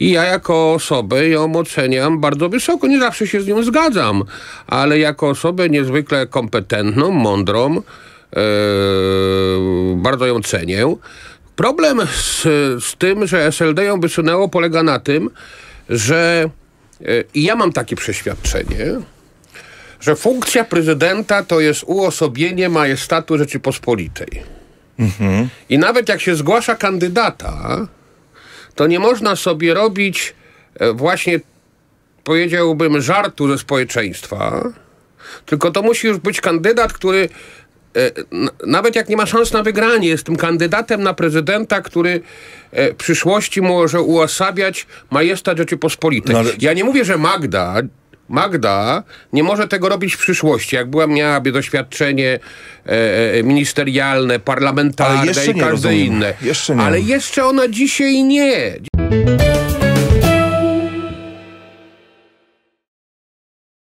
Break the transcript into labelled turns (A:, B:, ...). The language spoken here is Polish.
A: i ja jako osobę ją oceniam bardzo wysoko. Nie zawsze się z nią zgadzam, ale jako osobę niezwykle kompetentną, mądrą, e, bardzo ją cenię. Problem z, z tym, że SLD ją wysunęło, polega na tym, że e, ja mam takie przeświadczenie, że funkcja prezydenta to jest uosobienie majestatu Rzeczypospolitej. Mhm. I nawet jak się zgłasza kandydata, to nie można sobie robić e, właśnie, powiedziałbym, żartu ze społeczeństwa, tylko to musi już być kandydat, który e, nawet jak nie ma szans na wygranie, jest tym kandydatem na prezydenta, który e, w przyszłości może uosabiać majestat Rzeczypospolitej. No, ale... Ja nie mówię, że Magda Magda nie może tego robić w przyszłości. Jak była, miałaby doświadczenie e, e, ministerialne, parlamentarne i każde rozumiem. inne. Jeszcze nie. Ale jeszcze ona dzisiaj
B: nie.